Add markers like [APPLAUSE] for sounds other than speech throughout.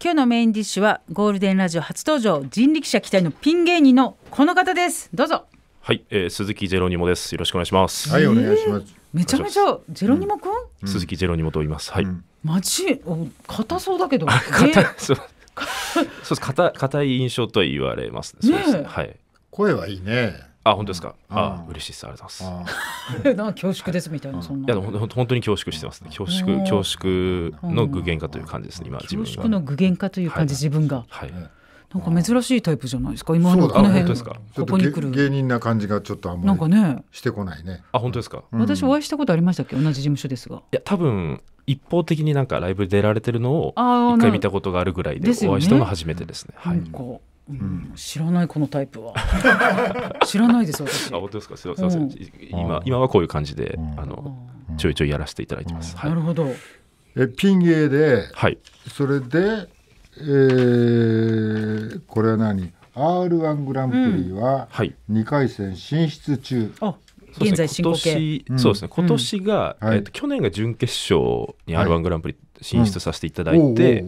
今日のメインディッシュはゴールデンラジオ初登場人力車期待のピン芸人のこの方ですどうぞはい、えー、鈴木ジェロニモですよろしくお願いしますはいお願いします、めちゃめちゃジェロニモく、うん、鈴木ジェロニモと言います、はい、うん、マジ硬そうだけど硬、えー、[LAUGHS] そう [LAUGHS] そうで硬硬い印象と言われますねねはい声はいいねあ本当ですか、あ嬉しいですありがとうございます [LAUGHS] なんか恐縮ですみたいな、い、やでも本当に恐縮してます恐縮恐縮の具現化という感じですね今自分恐縮の具現化という感じ、自分がはいなんか珍しいタイプじゃないですか。今のこの辺ここに来る芸人な感じがちょっとあんまりなんかねしてこないね。あ本当ですか、私お会いしたことありましたっけ同じ事務所ですが。いや多分一方的になんかライブ出られてるのを一回見たことがあるぐらいでお会いしたのが初めてですね。すねはい。うん、知らないこのタイプは [LAUGHS] 知らないです私あ本当ですかすみません、うん、今今はこういう感じで、うん、あのちょいちょいやらせていただいてます、はい、なるほどえピン芸で、はい、それで、えー、これは何 r 1グランプリは2回戦進出中、あ現在進行形そうですね今年が、えーと去年が準決勝に r 1グランプリ、進出させていただいて、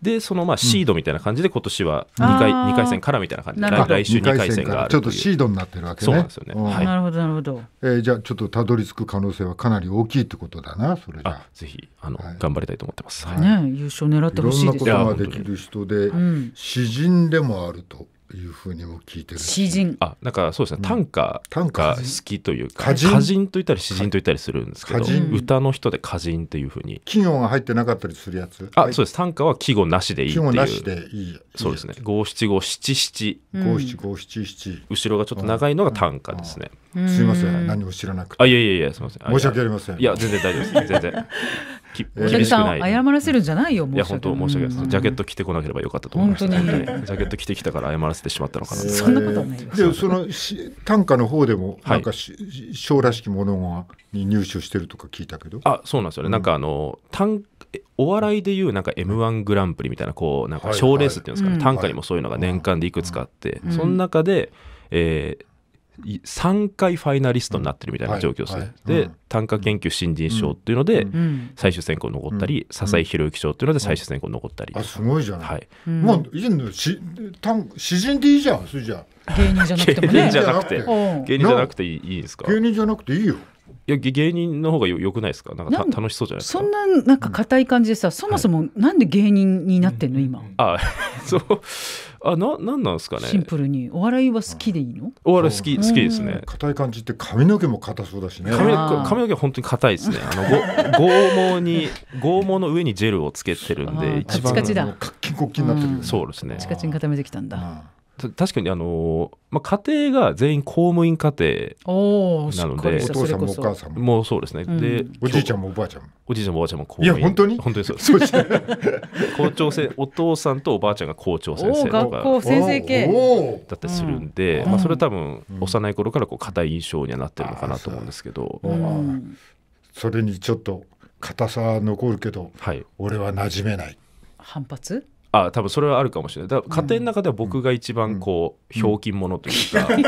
でそのまあシードみたいな感じで今年は2回二、回戦からみたいな感じで来週2回戦があるちょっとシードになってるわけねそうなんですよね、はい、なるほどなるほど、えー、じゃあちょっとたどり着く可能性はかなり大きいってことだなそれじゃぜひあの、頑張りたいと思ってます、はいね、優勝狙ってほしいですいろんなことができる人で、詩人でもあるというふうにも聞いてる詩人あなんかそうですね短歌短歌好きというか歌人と言ったり詩人と言ったりするんですけど歌の人で歌人というふうに季語が入ってなかったりするやつあそうです短歌は季語なしでいいっていう季語なしでいいそうですね五七五七七五七五七七後ろがちょっと長いのが短歌ですねすいません何も知らなくてあいやいやいやすいません申し訳ありませんいや全然大丈夫です全然大竹さん謝らせるんじゃないよいや本当申し訳ないです。ジャケット着てこなければよかったと思いました、ね、ジャケット着てきたから謝らせてしまったのかな [LAUGHS] そんなことないでそのし短歌の方でもなんか、はい、小らしきものが入手してるとか聞いたけどあそうなんですよね、なんかあの短お笑いでいうなんか m 1グランプリみたいなこうなんか賞レースっていうんですかね、短歌にもそういうのが年間でいくつかあって、その中で、えー、3回ファイナリストになってるみたいな状況ですね、はいはい、で、短歌研究新人賞っていうので最終選考残ったり、うん、笹井宏之賞っていうので最終選考残ったり、うん、あすごいじゃない、はい、うん、以前の詩人でいいじゃんそれじゃ芸人じゃなくて、ね、芸人じゃなくて芸人じゃなくていいですか芸人じゃなくていいよいや芸人の方がよくないですかなんか楽しそうじゃないですかそんななんか硬い感じでさ、そもそもなんで芸人になってんの今、あそうあななんなんですかねシンプルにお笑いは好きでいいのお笑い好き好きですね硬い感じって髪の毛も硬そうだしね髪髪の毛本当に硬いですねあのご [LAUGHS] 剛毛に剛毛の上にジェルをつけてるんで一番カッキンコッキンになってる、ね、そうですねチカチン固めてきたんだ確かにあの、まあ、家庭が全員公務員家庭なのでお父さんもお母さんももうそうですね、うん、でおじいちゃんもおばあちゃんもおじいちゃんもおばあちゃんも公務員いや本当に本当にそう [LAUGHS] です [LAUGHS] 校長先お父さんとおばあちゃんが校長先生とか先生系だったりするんで、うん、まあ、それは多分幼い頃からこう硬い印象にはなってるのかなと思うんですけど、うん、それにちょっと硬さは残るけど、はい、俺は馴染めない反発あ多分それはあるかもしれないだ家庭の中では僕が一番こう、ひょうきん者というか、うん、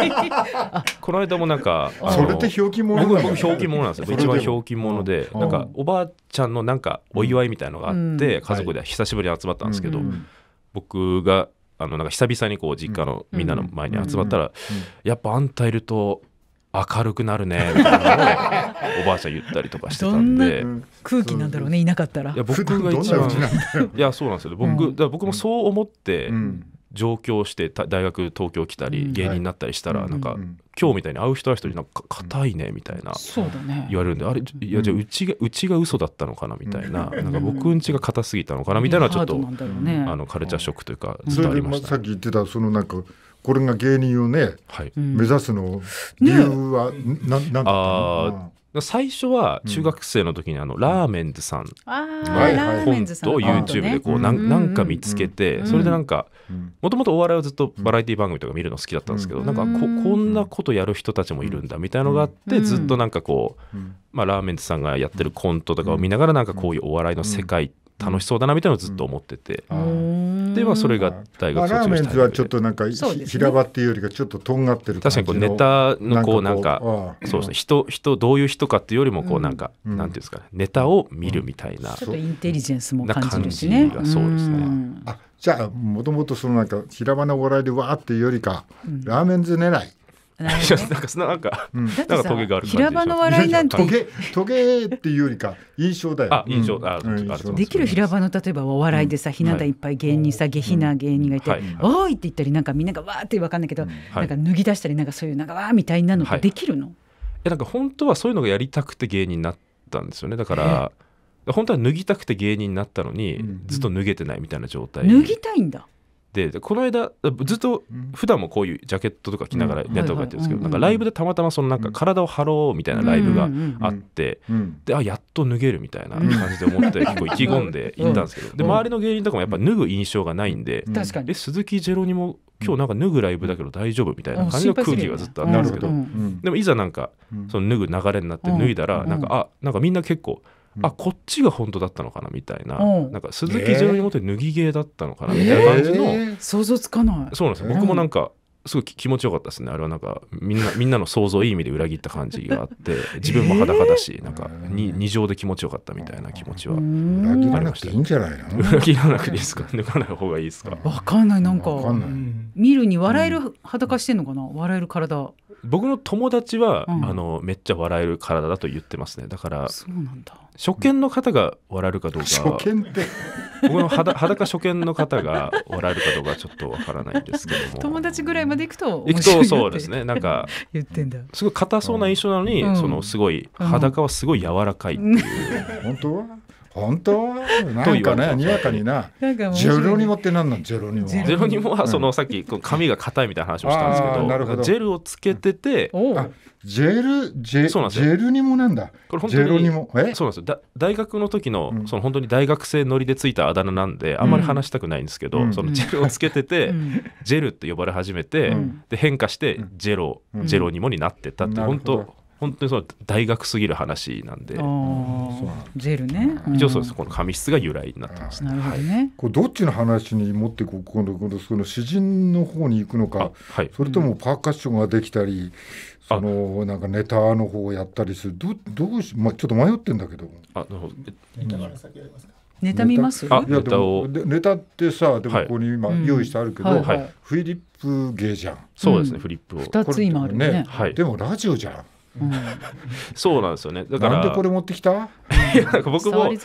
この間もなんか [LAUGHS] それってひょうきん者僕僕ひょうきん者なんですよ一番ひょうきん者で、なんかおばあちゃんのなんかお祝いみたいのがあって、家族で久しぶりに集まったんですけど、僕があのなんか久々にこう実家のみんなの前に集まったら、やっぱあんたいると明るくなるねおばあちゃん言ったりとかしてたんで空気なんだろうねいなかったらいや僕が一番いやそうなんですよ僕,、うん、だ僕もそう思って上京して大学東京来たり芸人になったりしたら、なんか、今日みたいに会う人会人になんか硬いねみたいな言われるんで、うん、あれいやじゃあうちがうちが嘘だったのかなみたいななんか僕んちが硬すぎたのかなみたいなちょっと、あのカルチャーショックというか伝わりました、ね、さっき言ってたそのなんかこれが芸人をね、はい、目指すの理由は、ね、なんだったの最初は中学生の時にあの、ラーメンズさんのコントを YouTube でこう何,、なんか見つけて、それでなんかもともとお笑いをずっとバラエティ番組とか見るの好きだったんですけど、なんかここんなことやる人たちもいるんだみたいなのがあって、ずっとなんかこう、まあ、ラーメンズさんがやってるコントとかを見ながらなんかこういうお笑いの世界楽しそうだなみたいなのをずっと思ってて。ではそれが大学卒業した、ラーメンズはちょっとなんか、ね、平場っていうよりかちょっととんがってる確かにこうネタのこうなんかそうですね人人どういう人かっていうよりもこうなんか、なんていうんですかねネタを見るみたいな、ちょっとインテリジェンスも感じるしねがそうですね、あじゃあもともとそのなんか平場のお笑いでわーっていうよりか、ラーメンズ狙いなんかそなんか、うん、なんかトゲがある平場の笑いなんてトゲトゲっていうよりか印象だよ。あ印象、あ、できる平場の例えばお笑いでさひなたいっぱい芸人さ下品な芸人がいて「おい!」って言ったりなんかみんながわーって分かんないけど、なんか脱ぎ出したりなんかそういうなんかわーみたいなのってできるの、い、やなんか本当はそういうのがやりたくて芸人になったんですよねだから。本当は脱ぎたくて芸人になったのに、ずっと脱げてないみたいな状態脱ぎたいんだでこの間ずっと普段もこういうジャケットとか着ながらネットとかやってるんですけどなんかライブでたまたまそのなんか体を張ろうみたいなライブがあってであやっと脱げるみたいな感じで思って結構意気込んで行ったんですけどで周りの芸人とかもやっぱ脱ぐ印象がないんでえ鈴木ジェロにも今日なんか脱ぐライブだけど大丈夫みたいな感じの空気がずっとあったんですけどでもいざなんかその脱ぐ流れになって脱いだらなんかあなんかみんな結構。あこっちが本当だったのかなみたいなうん、なんか鈴木純一って脱ぎ毛だったのかなみたいな感じの、えー、想像つかないそうなんですよ僕もなんか、すごい気持ちよかったですねあれはなんかみんな [LAUGHS] みんなの想像いい意味で裏切った感じがあって [LAUGHS] 自分も裸だし、えー、なんかに二乗で気持ちよかったみたいな気持ちは裏切らなくていいんじゃないの裏切らなくていいですか [LAUGHS] 抜かない方がいいですかわかんないなんかん見るに笑える裸してんのかな、笑える体僕の友達は、うん、あのめっちゃ笑える体だと言ってますねだからそうなんだ初見の方が笑えるかどうか [LAUGHS] 初見って僕の裸裸初見の方が笑えるかどうかちょっとわからないんですけども [LAUGHS] 友達ぐらいまで行くと行くとそうですねなんか言ってんだすごい硬そうな印象なのに、うん、そのすごい裸はすごい柔らかいっていう、本当は本当なんかねにわかになジェロニモって何なんジェロニモジェロニモはその、さっき髪が硬いみたいな話をしたんですけどなるほどジェルをつけててあジェルジェそうなんですジェルニモなんだこれ本当にジェロニモえそうなんですよだ大学の時の,、その本当に大学生ノリでついたあだ名なんであんまり話したくないんですけど、そのジェルをつけてて、ジェルって呼ばれ始めて、で変化してジェロ、ジェロニモになってたって本当本当にそう大学すぎる話なんで、ゼルね、一応そうですこの紙質が由来になってます、ね、なるほどね、はい、これどっちの話に持ってここのこのその詩人の方に行くのか、はい、それともパーカッションができたり、うん、そのなんかネタの方をやったりするどうどうし、まあ、ちょっと迷ってんだけどあなるほど、うん、ネタから先ありますかネタ見ますネタネタってさでもここに今用意してあるけど、はいフィリップ芸じゃんそうですねフリップを2つ今あるねね、はい、でもラジオじゃんそうなんですよねだからなんでこれ持ってきたいやなんか僕もい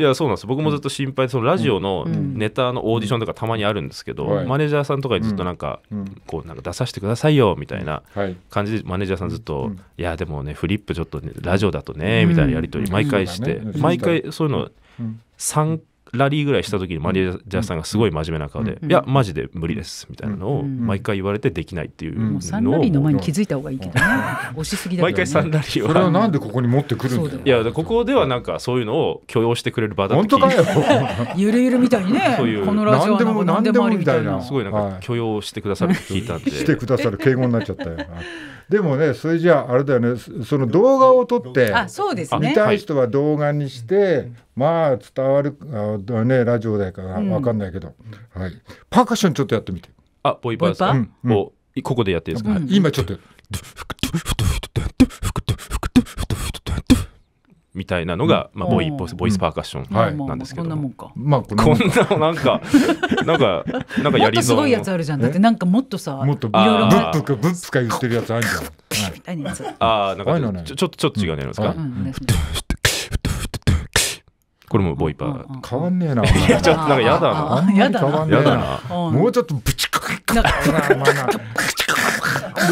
やそうなんです僕もずっと心配そのラジオのネタのオーディションとかたまにあるんですけど、うん、マネージャーさんとかにずっとなんか、うん、こうなんか出させてくださいよみたいな感じでマネージャーさんずっと、いやでもねフリップちょっと、ね、ラジオだとねみたいなやり取り毎回して、毎回そういうの3回ラリーぐらいした時にマネージャーさんがすごい真面目な顔で「いやマジで無理です」みたいなのを毎回言われてできないっていうのを、うん、ラリーの前に気づいた方がいいけどね押しすぎだけね、毎回サンラリーはそれはなんでここに持ってくるんだよいやここではなんかそういうのを許容してくれる場だって本当かよ [LAUGHS] ゆるゆるみたいにねそういうこのラジオはなん何でもありみたいなすごいなんか許容してくださるって聞いたんで、[LAUGHS] してくださる敬語になっちゃったよな [LAUGHS] でもねそれじゃああれだよねその動画を撮ってあそうです、ね、見たい人は動画にして、まあ伝わるあねラジオだから分かんないけど、はい、パーカッションちょっとやってみてあボイパーですか、うんここでやっていいですか、今ちょっと。みたいなのが、まあ、ボイボイスパーカッションなんですけど、まあ、こんななんかなんかなんかやりそうすごいやつあるじゃんだってなんかもっとさもっとブップかブップか言ってるやつあるじゃん [LAUGHS] ああなんかちょっとちょっと違うねですか、これもボイパー変わんねえな。いやちょっとなんかやだな。やだな。もうちょっとぶちかけか。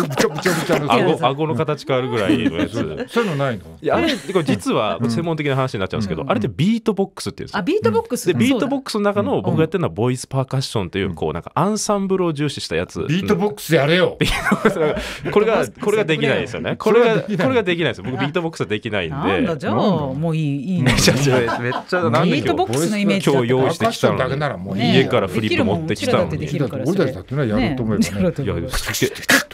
ぶちょぶちょぶちょの顎顎の形変わるぐらいのやつ、そういうのないのいやあれこれ実は専門的な話になっちゃうんですけど、うん、あれってビートボックスっていうんですあビートボックスでビートボックスの中の僕がやってるのはボイスパーカッションというこうなんかアンサンブルを重視したやつビートボックスやれよ [LAUGHS] これがこれができないですよねこれがこれができないです僕ビートボックスはできないんでなんだじゃあもういいいいめ [LAUGHS] っちゃめっちゃなんで今日今日用意してきたのに家からフリップ持ってきたのに俺たちだってねやると思えばねいや [LAUGHS]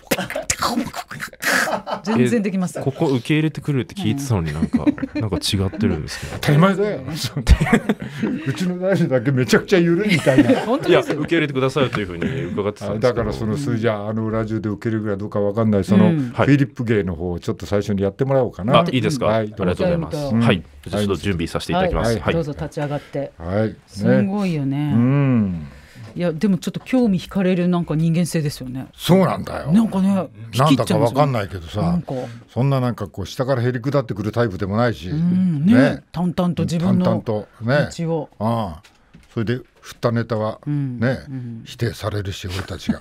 全然できますここ受け入れてくるって聞いてたのになんか、うん、なんか違ってるんですけど、当たり前だようちの大臣だけめちゃくちゃ緩いみたいな [LAUGHS] 本当いや受け入れてくださいというふうに伺ってたんですだからその数字はあの裏オで受けるぐらいどうかわかんないその、うん、フィリップ芸の方をちょっと最初にやってもらおうかな、うあいいですか、はい、ありがとうございます、はいちょっと準備させていただきます、はい、はい、どうぞ立ち上がって、はい、ね、すごいよねうんいやでもちょっと興味惹かれるなんか人間性ですよねそうなんだよなんかねなんだかわかんないけどさそんななんかこう下からへり下ってくるタイプでもないし、ね、ね、淡々と自分の道を、ね、ああそれで振ったネタはね、うん否定されるし俺たちが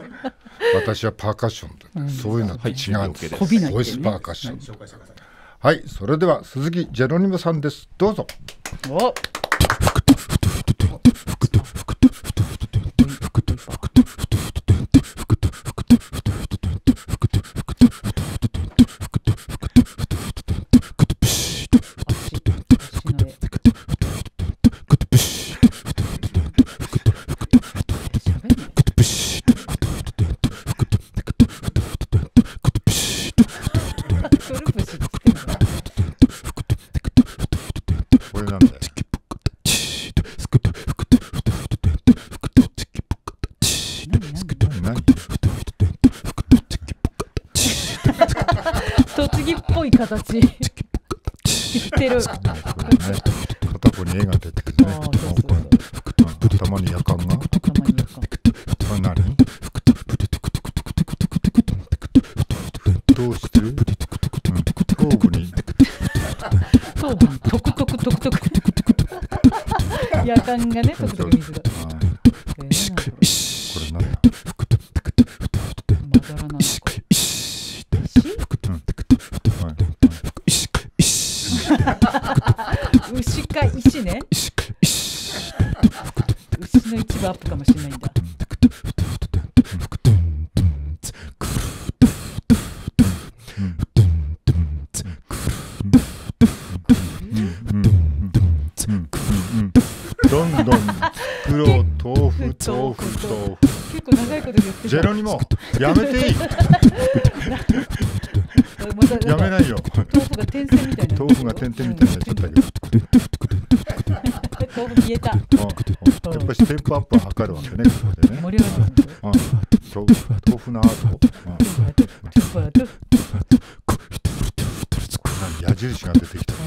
[LAUGHS] 私はパーカッションで、そういうのと違うんです、はい、ね、ボイスパーカッション、はい、それでは鈴木ジェロニムさんですどうぞお形してるが出てきて頭水がもやめていいやめないよ豆腐が点々みたいな豆腐が点々みたいにな豆腐消えたやっぱりステップアップは測るわけね盛り上が豆腐のアート矢印が出てきた矢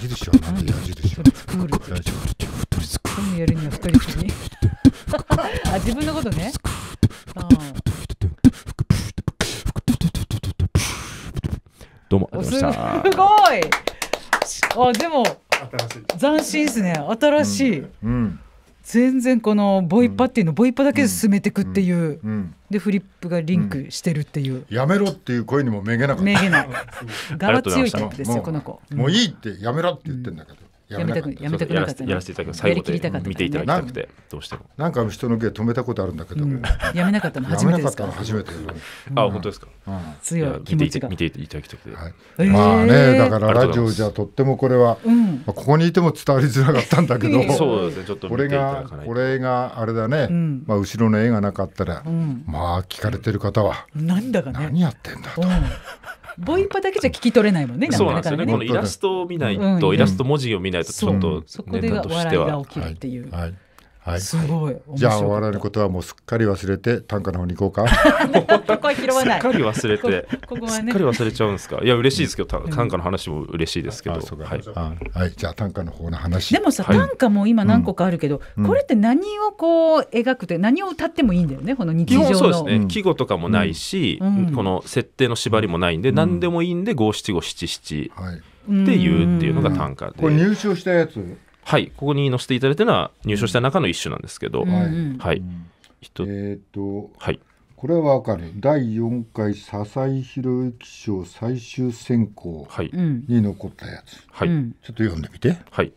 印は何で矢印自分のことね。どうもすごい。あでも斬新ですね。新しい。うんうん全然このボイパっていうの、ボイパだけで進めていくっていう、でフリップがリンクしてるっていう、やめろっていう声にもめげなかっためげない側 [LAUGHS] 強いタイプですよこの子もういいってやめろって言ってんだけど、やめたくやめたくなかったやらせていただきます最後で見ていただきたくてどうしてもなんか人の芸止めたことあるんだけど、やめなかったの初めてですか初めてあ本当ですか、強い気持ちが見ていただきたくて、まあねだからラジオじゃとってもこれは、ここにいても伝わりづらかったんだけどそうですねちょっとこれがこれがあれだね、まあ後ろの絵がなかったら、まあ聞かれてる方は、なんだか何やってんだと、ボイパだけじゃ聞き取れないもんね。そうなんですよね。このイラストを見ないと、イラスト文字を見ないと、ちょっと、そこで笑いが起きるっていう。はいはい、すごい。じゃあ終わらることはもうすっかり忘れて短歌の方に行こうか。ここは拾わない。すっかり忘れて。[LAUGHS] ここはね。すっかり忘れちゃうんですか。いや嬉しいですけど、短歌の話も嬉しいですけど。はい。じゃあ短歌の方の話。でもさ、短歌も今何個かあるけど、これって何をこう描くて何を歌ってもいいんだよね。この日常そうですね。季語とかもないし、この設定の縛りもないんで、何でもいいんで五七五七七っていうっていうのが短歌で。これ入賞したやつ。はいここに載せていただいたのは入賞した中の一種なんですけど、うん、はい、えっとはいこれは分かる第4回笹井宏之賞最終選考に残ったやつ、はい、ちょっと読んでみて、はい、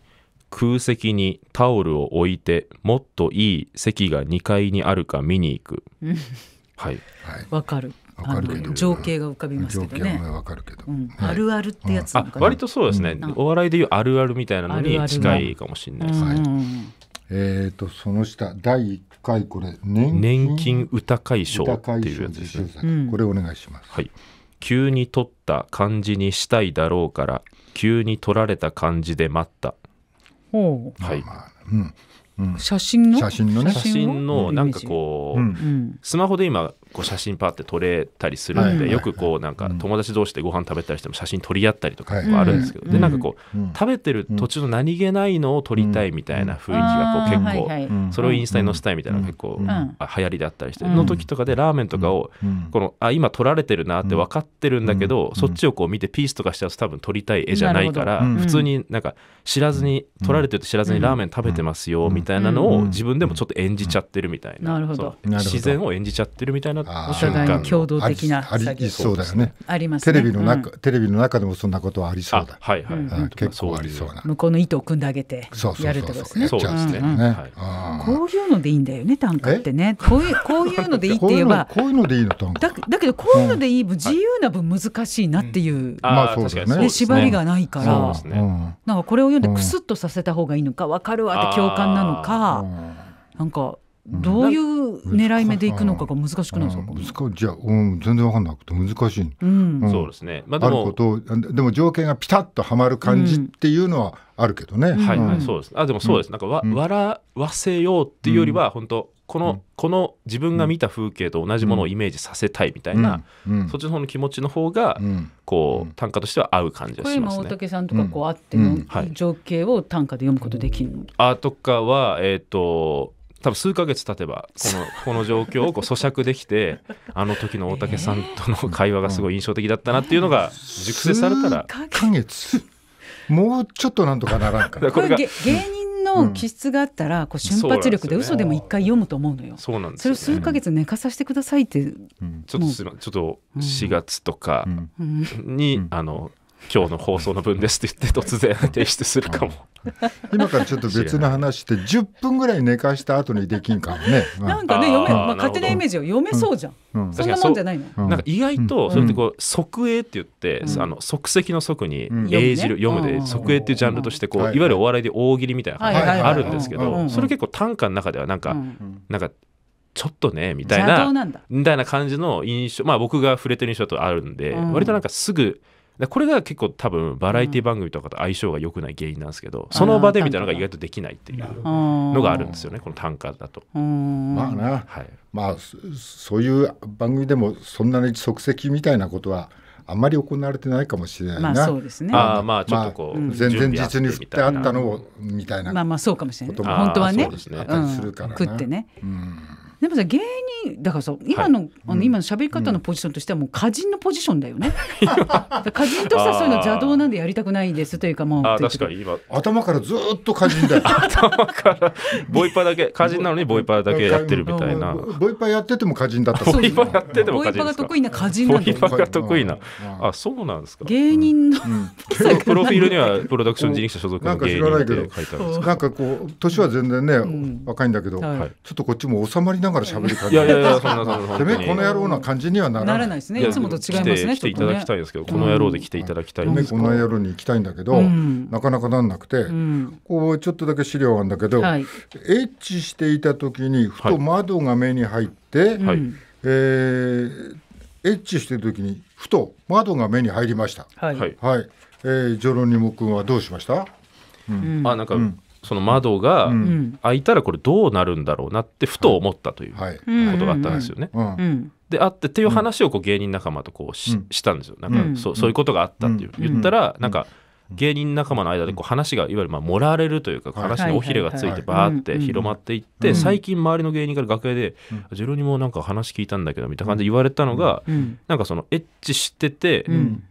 空席にタオルを置いてもっといい席が2階にあるか見に行くはい、はい、分かる情景が浮かびますけどね。はわかるけど、あるあるってやつ、うん、割とそうですね、お笑いでいうあるあるみたいなのに近いかもしれないですね。はいえーと、その下第1回これ年金歌会賞っていうやつですね、これお願いします、はい、急に取った漢字にしたいだろうから急に取られた漢字で待ったはい、まあまあ、うん、写真の写真のね写真のなんかこう、うん、スマホで今こう写真パって撮れたりするんで、よくこうなんか友達同士でご飯食べたりしても写真撮り合ったりとかあるんですけど、でなんかこう、食べてる途中の何気ないのを撮りたいみたいな雰囲気がこう結構、それをインスタに載せたいみたいな結構、うん、流行りであったりして、の時とかでラーメンとかを、このあ今撮られてるなって分かってるんだけど、そっちをこう見てピースとかしちゃうと多分撮りたい絵じゃないから、普通になんか知らずに撮られてると知らずにラーメン食べてますよみたいな。たいなのを自分でもちょっと演じちゃってるみたいな,、なるほど自然を演じちゃってるみたいな瞬間共同的なありそうだよねありますテレビの中、テレビの中でもそんなことはありそうだはいはい、結構ありそうな向こうの意図を組んであげてやるってことですねそうですね、こういうのでいいんだよね短歌ってねこういうこういうのでいいって言えばこういうのでいいの短歌だけどこういうのでいい分自由な分難しいなっていう、まあそうですね縛りがないから、そうでなんかこれを読んでクスッとさせた方がいいのか分かるわって共感なのか、なんかどういう狙い目でいくのかが難しくないですか、難じゃうん、全然分かんなくて難しい、うんそうですね、まあ、でもでも条件がピタッとはまる感じっていうのはあるけどね、はい、はい、そうですあでもそうです、なんかわ,、わらわせようっていうよりは、本当このうん、この自分が見た風景と同じものをイメージさせたいみたいな、うんうん、そっちの方の気持ちの方が、こう短歌としては合う感じがしますね。大竹さんとかこうあっての情景を短歌で読むことできるの、はい、あとかは、えーと、多分数か月経てばこの [LAUGHS] この状況をこう咀嚼できてあの時の大竹さんとの会話がすごい印象的だったなっていうのが [LAUGHS] 熟成されたら。数ヶ月もうちょっとなんとかならんか。[LAUGHS] これ芸人の気質があったら、こう瞬発力で嘘でも一回読むと思うのよ。そうなんですそれを数ヶ月寝かさせてくださいって、ちょっとすちょっと四月とかに、あの今日の放送の分ですって言って突然提出するかも [LAUGHS] 今からちょっと別の話して10分ぐらい寝かした後にできんかもね、う [LAUGHS] ん、なんかね読め、まあ、勝手なイメージを読めそうじゃん、うんうん、そんなもんじゃないの、うん、なんか意外とそれってこう即英って言って、あの即席の即に英字、る」読むで即英っていうジャンルとしてこう、いわゆるお笑いで大喜利みたいなのがあるんですけど、それ結構短歌の中ではなんか、なんかちょっとねみたいなみたいな感じの印象まあ僕が触れてる印象とあるんで、割となんかすぐ「でこれが結構多分バラエティ番組とかと相性が良くない原因なんですけど、うん、その場でみたいなのが意外とできないっていうのがあるんですよねこの単価だと。まあな、はい、まあそういう番組でもそんなに即席みたいなことはあんまり行われてないかもしれないな。まあそうですね。ああまあちょっとこう、まあ、前々日に振ってあったのをみたいな。まあまあそうかもしれない。本当はね。すねうん、食ってね。うんでもさ芸人だからさ今のはい、あの今の喋り方のポジションとしてはもう歌人のポジションだよね。歌 [LAUGHS] 人としてはそういうの邪道なんでやりたくないですというかもうあ確かに今頭からずっと歌人だよ。頭からボイパだけ歌人なのにボイパだけやってるみたいな。[LAUGHS] ボイパやってても歌人だった。[LAUGHS] ボイパやってても歌人ですか。ボイパが得意な歌人ボイパが得意な。あそうなんですか。芸人の、プロフィールにはプロダクション人力車所属の芸人って書いてあるんですか。なんかこう年は全然ね、若いんだけど、ちょっとこっちも収まりなながら喋る感じ。いやいやそんなそんな。めこの野郎な感じにはならない。ならないですね。いつもと違いますね。来ていただきたいですけど、この野郎で来ていただきたい。ね、この野郎に行きたいんだけど、なかなかなんなくて、こうちょっとだけ資料なんだけど、エッチしていた時にふと窓が目に入って、はえエッチしてる時にふと窓が目に入りました。はい。はい。えー、ジョロニモ君はどうしました？うあなんか、その窓が開いたらこれどうなるんだろうなってふと思ったということがあったんですよね。であってっていう話をこう芸人仲間とこうし,、したんですよなんかそ,、うそういうことがあったっていう、言ったらなんか芸人仲間の間でこう話がいわゆるまあ盛られるというか話に尾ひれがついてバーって広まっていって最近周りの芸人から楽屋で「ジロにもなんか話聞いたんだけど」みたいな感じで言われたのがなんかそのエッチしてて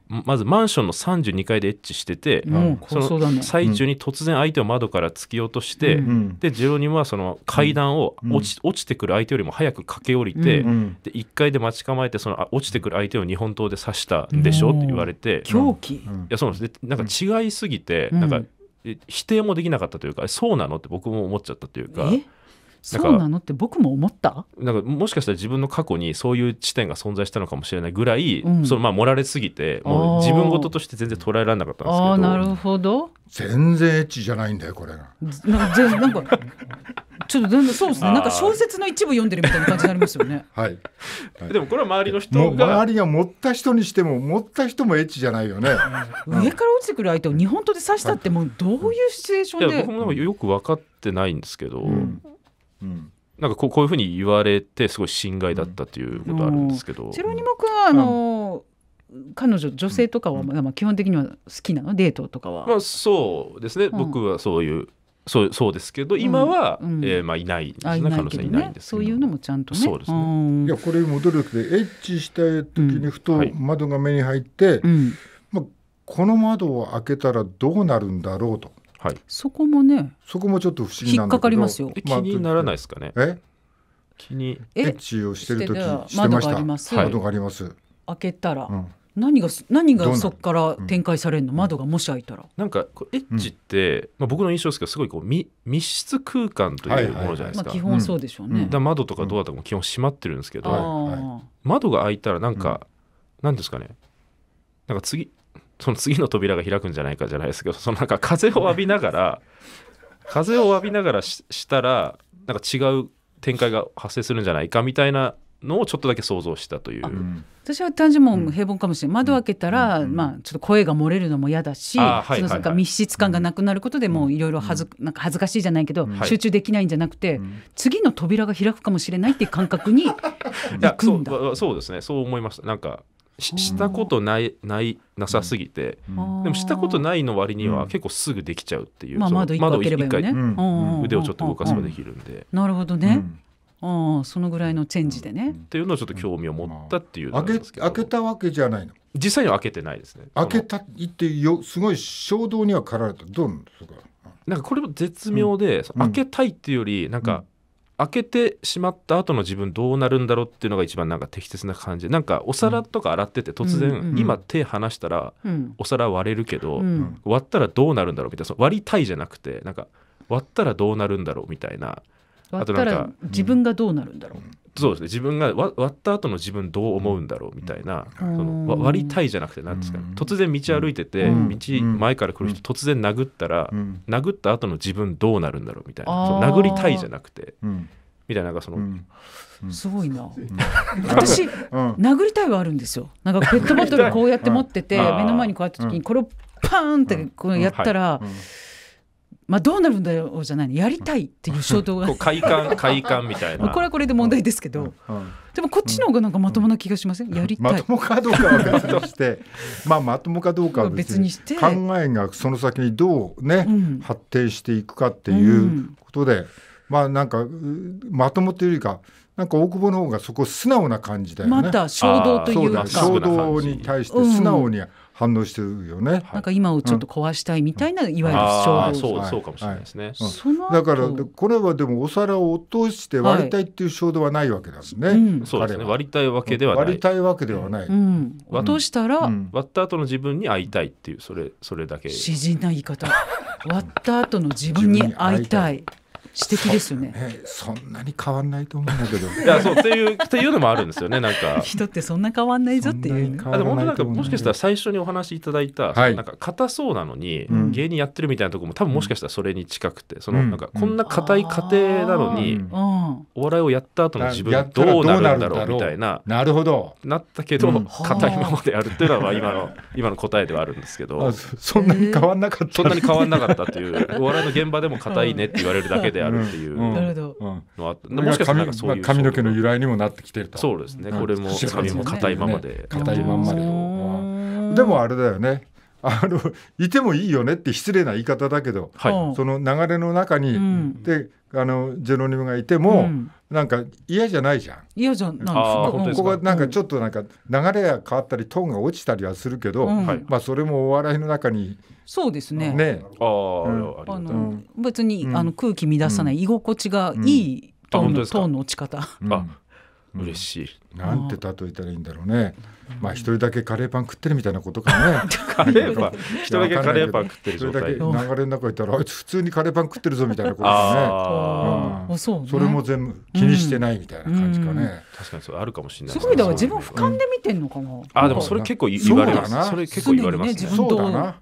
まずマンションの32階でエッチしてて、うん、その最中に突然相手を窓から突き落として、うん、でジェロニムはその階段を落ちうん、落ちてくる相手よりも早く駆け下りて、で1階で待ち構えてその落ちてくる相手を日本刀で刺したんでしょうって言われて狂気いやそうなんですなんか違いすぎて、なんか否定もできなかったというかそうなのって僕も思っちゃったというか。えそうなのって僕も思ったなんかもしかしたら自分の過去にそういう地点が存在したのかもしれないぐらい、うん、そのまあ盛られすぎてもう自分事として全然捉えられなかったんですけどあなるほど全然エッチじゃないんだよこれがなんかなんかちょっと全然そうですねなんか小説の一部読んでるみたいな感じになりますよね [LAUGHS] はい、はい、でもこれは周りの人が周りが持った人にしても持った人もエッチじゃないよね [LAUGHS] 上から落ちてくる相手を日本刀で刺したってもうどういうシチュエーションで僕もよく分かってないんですけど、うんうんなんかこうこういうふうに言われてすごい心外だったということあるんですけど。チロニモ君はあの、うん、彼女女性とかは、まあ、基本的には好きなのデートとかは。まあ、そうですね、うん、僕はそういうそうそうですけど今は、うん、えー、まあ、いないですね、ね、女能いないんですそういうのもちゃんとね。そうですねいやこれ戻るけどエッチしたい時にふと窓が目に入って、はい、まあ、この窓を開けたらどうなるんだろうと。はい、そこもねそこもちょっと不思議引っかかりますよ、まあ、気にならないですかねえ気にエッチをしてる時してました窓があります、はい、窓があります開けたら、うん何が何がそこから展開されるの、うん、窓がもし開いたらなんかエッジって、うん、まあ、僕の印象ですけどすごいこう密室空間というものじゃないですか、はいはいはいまあ、基本そうでしょうね、うん、窓とかドアとかも基本閉まってるんですけど、窓が開いたらなんか、うなんですかねなんか次その次の扉が開くんじゃないかじゃないですけどそのなんか風を浴びながら [LAUGHS] 風を浴びながらしたらなんか違う展開が発生するんじゃないかみたいなのをちょっとだけ想像したという。私は単純も平凡かもしれない、うん、窓開けたら、うん、まあ、ちょっと声が漏れるのも嫌だし、密室感がなくなることでもういろいろ恥ずかしいじゃないけど、うん、集中できないんじゃなくて、次の扉が開くかもしれないっていう感覚に [LAUGHS] くんだそうそうですねそう思いましたなんかしたことないないなさすぎて、でもしたことないの割には結構すぐできちゃうっていう、うん、窓一回、ね、腕をちょっと動かせばできるんで、なるほどね、うん、そのぐらいのチェンジでね。っていうのをちょっと興味を持ったっていう開け開けたわけじゃないの実際には開けてないですね開けたってよすごい衝動には駆られたどうなんですかなんかこれも絶妙で、開けたいっていうよりなんか、開けてしまった後の自分どうなるんだろうっていうのが一番なんか適切な感じなんかお皿とか洗ってて突然、今手離したらお皿割れるけど、割ったらどうなるんだろうみたいなその割りたいじゃなくてなんか割ったらどうなるんだろうみたいな。あとなんか自分がどうなるんだろう、そうですね自分が割った後の自分どう思うんだろうみたいな、うん、その割りたいじゃなくて何ですかね、うん、突然道歩いてて、うん、道前から来る人突然殴ったら、殴った後の自分どうなるんだろうみたいな、殴りたいじゃなくて。みたいななんかその、すごいな、私、殴りたいはあるんですよなんかペットボトルこうやって持ってて [LAUGHS] 目の前にこうやった時にこれをパーンってこうやったら、まあ、どうなるんだろうじゃないやりたいっていう衝動が [LAUGHS] 快感快感みたいなこれはこれで問題ですけど、うんうん、でもこっちの方がなんかまともな気がしません、うん、やりたいまともかどうかは別としてまあまともかどうかは別にして考えがその先にどうね、発展していくかっていうことで、まあなんかまともというよりかなんか大久保の方がそこ素直な感じだよねまた衝動というか衝動に対して素直に、うん反応してるよね。なんか今をちょっと壊したいみたいな、うん、いわゆる主張そうそうかもしれないですね。だからこれはでもお皿を落として割りたいっていう衝動はないわけなんですね。はいうん、そうですね。割りたいわけではない。割りたいわけではない。うん、落としたら、割った後の自分に会いたいっていうそれそれだけ。詩人な言い方。[LAUGHS] 割った後の自分に会いたい。指摘ですよね、ね、そんなに変わんないと思うんだけど [LAUGHS] いやそうっていうっていうのもあるんですよねなんか人ってそんな変わんないぞっていうあでもなんかもしかしたら最初にお話しいただいた、はい、なんか硬そうなのに、うん、芸人やってるみたいなところも多分もしかしたらそれに近くてその、うん、なんかこんな硬い家庭なのに、うん、お笑いをやった後の自分どうなるんだろうみたいななるほどなったけど硬、いままでやるっていうのは今の [LAUGHS] 今の答えではあるんですけどそんなに変わんなかった、そんなに変わんなかったっていうお笑いの現場でも硬いねって言われるだけでであるっていうなるほどのあってもしかしたらそういう髪の毛の由来にもなってきてるとそうですねこれも髪も硬いままで硬いままででもあれだよねあのいてもいいよねって失礼な言い方だけど、はい、その流れの中に、うん、であのジェロニムがいても、うん、なんか嫌じゃないじゃん。嫌じゃないここはなんかちょっとなんか流れが変わったりトーンが落ちたりはするけど、うん、まあ、それもお笑いの中に。そうですね。ね、ああ、あの別にあの空気乱さない居心地がいいトーンの落ち方。あ嬉しい、うん、なんて例えたらいいんだろうね、まあ一人だけカレーパン食ってるみたいなことかね [LAUGHS] カレーパン一人だけカレーパン食ってる状態流れの中いたらあいつ普通にカレーパン食ってるぞみたいなことだね、うん、それも全部気にしてないみたいな感じかね、確かにそれあるかもしれないすごいだから自分俯瞰で見てんのかな、あでもそれ結構言われますそれ結構言われますねそうだな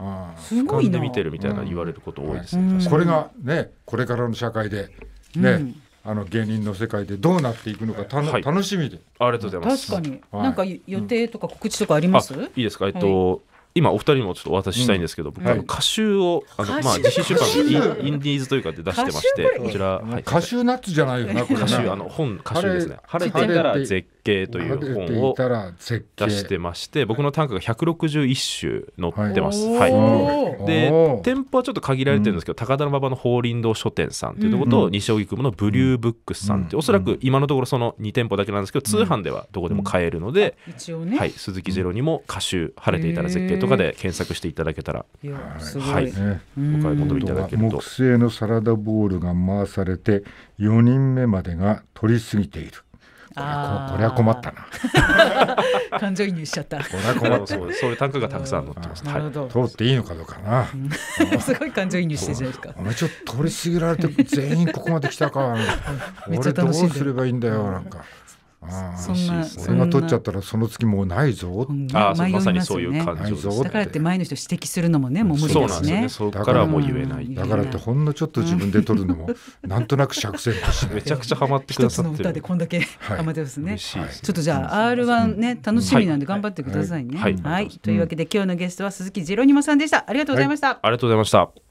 あすごいな見てるみたいな言われること多いですね、これがねこれからの社会でね、あの芸人の世界でどうなっていくのかたの、はい、楽しみで。ありがとうございます。確かに、はい、なんか予定とか告知とかあります？いいですか。えっと、はい、今お二人もちょっとお渡ししたいんですけど、僕、うん、あの歌集をあのまあ自費出版のインディーズというかで出してまして、こちら、はい、歌集ナッツじゃないよなこれ、歌集あの本歌集ですね。晴れていたら絶景という本を出してまして僕の短歌が161首載ってます。はい、はい、で店舗はちょっと限られてるんですけど、うん、高田馬場の法林堂書店さんというところと、うん、西荻窪のブリューブックスさんって、うん、おそらく今のところその2店舗だけなんですけど、通販ではどこでも買えるので、はい、鈴木ゼロにも歌集「晴れていたら絶景」とかで検索していただけたら、いはい、ね、お買い求めいただけると。木製のサラダボールが回されて4人目までが取り過ぎている。これは困ったな [LAUGHS] 感情移入しちゃったこれは困ったそうそういう単価がたくさん載ってます、はい、通っていいのかどうかな、うん、[LAUGHS] すごい感情移入してるじゃないですかお前ちょっと通り過ぎられて全員ここまで来たか [LAUGHS] 俺どうすればいいんだよなんかそんな俺が取っちゃったらその月もうないぞ、あまさにそういう感じだからって前の人指摘するのもねもう無理ですねそからもう言えないだからってほんのちょっと自分で取るのも [LAUGHS] なんとなく釈然として。めちゃくちゃハマってくださって一つの歌でこんだけハマってますね、ちょっとじゃあ R1 ね楽しみなんで頑張ってくださいねはい、というわけで今日のゲストは鈴木ジェロニマさんでしたありがとうございました、ありがとうございました